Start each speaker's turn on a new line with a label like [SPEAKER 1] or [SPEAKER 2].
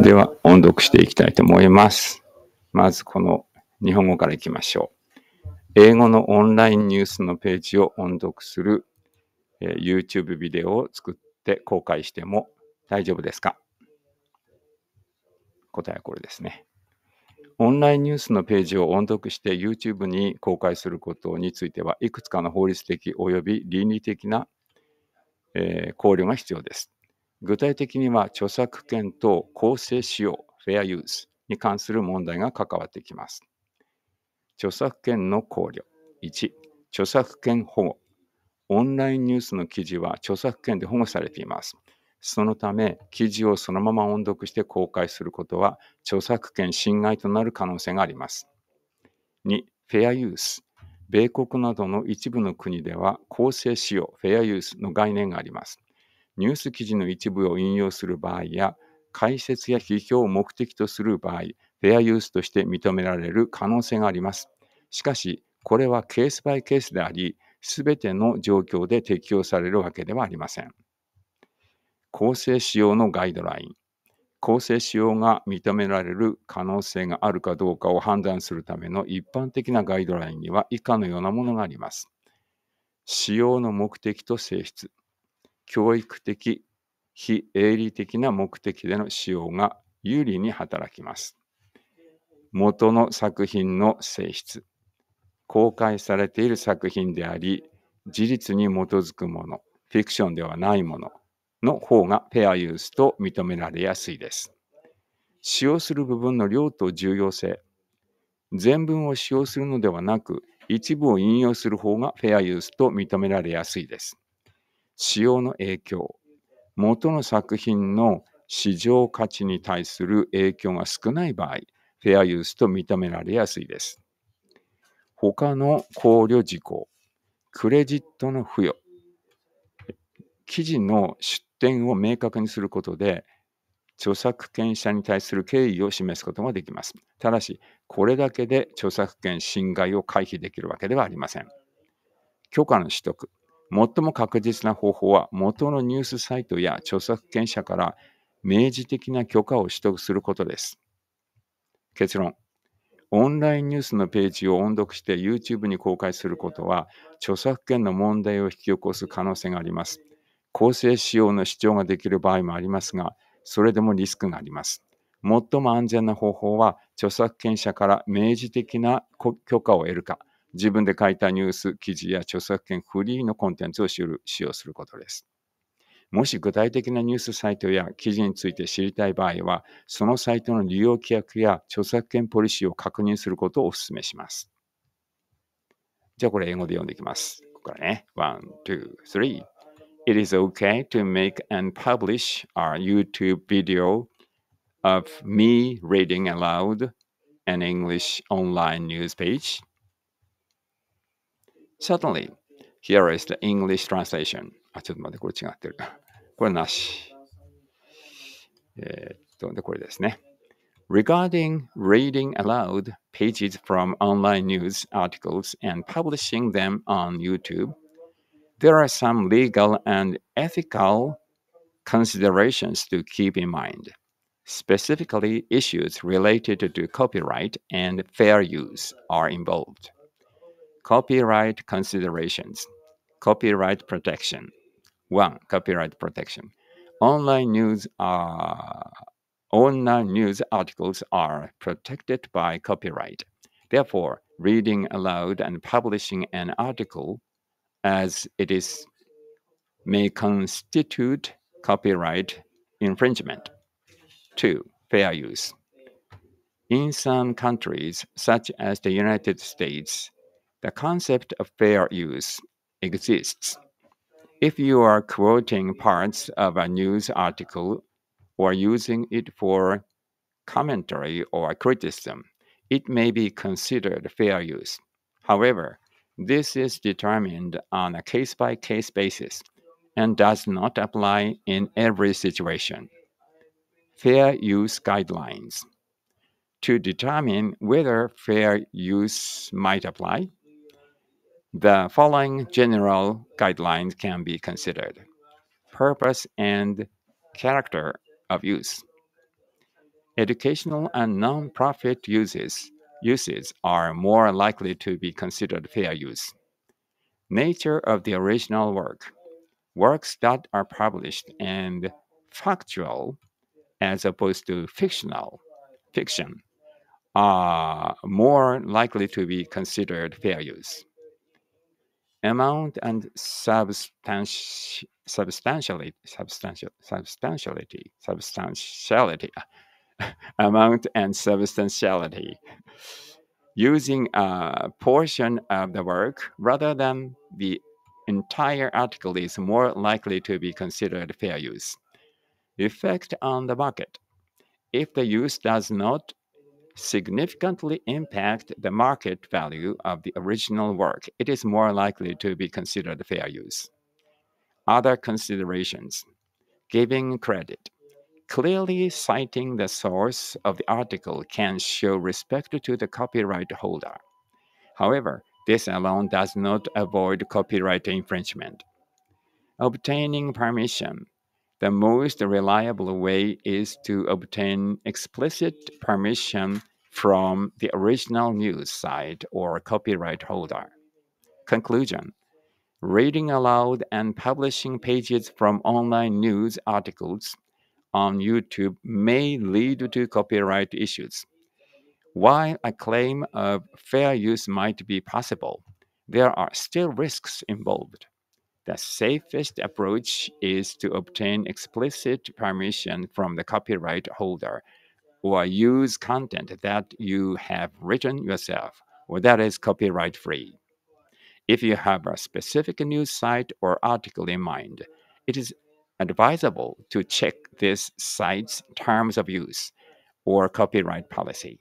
[SPEAKER 1] では、音読していきたいと思います。まず、この日本語からいきましょう。英語のオンラインニュースのページを音読する、えー、YouTube ビデオを作って公開しても大丈夫ですか答えはこれですね。オンラインニュースのページを音読して YouTube に公開することについては、いくつかの法律的及び倫理的な、えー、考慮が必要です。具体的には著作権と公正使用、フェアユースに関する問題が関わってきます。著作権の考慮。1、著作権保護。オンラインニュースの記事は著作権で保護されています。そのため、記事をそのまま音読して公開することは著作権侵害となる可能性があります。2、フェアユース。米国などの一部の国では公正使用、フェアユースの概念があります。ニュース記事の一部を引用する場合や、解説や批評を目的とする場合、フェアユースとして認められる可能性があります。しかし、これはケースバイケースであり、すべての状況で適用されるわけではありません。構成使用のガイドライン。構成使用が認められる可能性があるかどうかを判断するための一般的なガイドラインには以下のようなものがあります。使用の目的と性質。教育的、非営利的な目的での使用が有利に働きます。元の作品の性質。公開されている作品であり、事実に基づくもの、フィクションではないものの方がペアユースと認められやすいです。使用する部分の量と重要性。全文を使用するのではなく、一部を引用する方がフェアユースと認められやすいです。使用の影響、元の作品の市場価値に対する影響が少ない場合、フェアユースと認められやすいです。他の考慮事項、クレジットの付与、記事の出典を明確にすることで、著作権者に対する敬意を示すことができます。ただし、これだけで著作権侵害を回避できるわけではありません。許可の取得、最も確実な方法は、元のニュースサイトや著作権者から明示的な許可を取得することです。結論。オンラインニュースのページを音読して YouTube に公開することは、著作権の問題を引き起こす可能性があります。公正使用の主張ができる場合もありますが、それでもリスクがあります。最も安全な方法は、著作権者から明示的な許可を得るか、自分で書いたニュース、記事や著作権フリーのコンテンツを使用することです。もし具体的なニュースサイトや記事について知りたい場合は、そのサイトの利用規約や著作権ポリシーを確認することをお勧めします。じゃあこれ英語で読んでいきます。ここからね。1、2、3。It is okay to make and publish our YouTube video of me reading aloud an English online news page. Suddenly, here is the English translation. あ、ちょっと待って、これ違ってる。これなし。えー、っと、で、これですね。Regarding reading aloud pages from online news articles and publishing them on YouTube, there are some legal and ethical considerations to keep in mind, specifically issues related to copyright and fair use are involved. Copyright considerations. Copyright protection. One, copyright protection. Online news are uh, online news articles are protected by copyright. Therefore, reading aloud and publishing an article as it is may constitute copyright infringement. 2. Fair use. In some countries, such as the United States, the concept of fair use exists. If you are quoting parts of a news article or using it for commentary or criticism, it may be considered fair use. However, this is determined on a case by case basis and does not apply in every situation. Fair use guidelines. To determine whether fair use might apply, the following general guidelines can be considered purpose and character of use. Educational and non-profit uses, uses are more likely to be considered fair use. Nature of the original work. Works that are published and factual as opposed to fictional fiction are more likely to be considered fair use amount and substanti substantially substantial, substantiality, substantiality, amount and substantiality, using a portion of the work rather than the entire article is more likely to be considered fair use. Effect on the market. If the use does not significantly impact the market value of the original work, it is more likely to be considered fair use. Other considerations giving credit. Clearly citing the source of the article can show respect to the copyright holder. However, this alone does not avoid copyright infringement. Obtaining permission the most reliable way is to obtain explicit permission from the original news site or copyright holder. Conclusion Reading aloud and publishing pages from online news articles on YouTube may lead to copyright issues. While a claim of fair use might be possible, there are still risks involved. The safest approach is to obtain explicit permission from the copyright holder or use content that you have written yourself or that is copyright free. If you have a specific news site or article in mind, it is advisable to check this site's terms of use or copyright policy.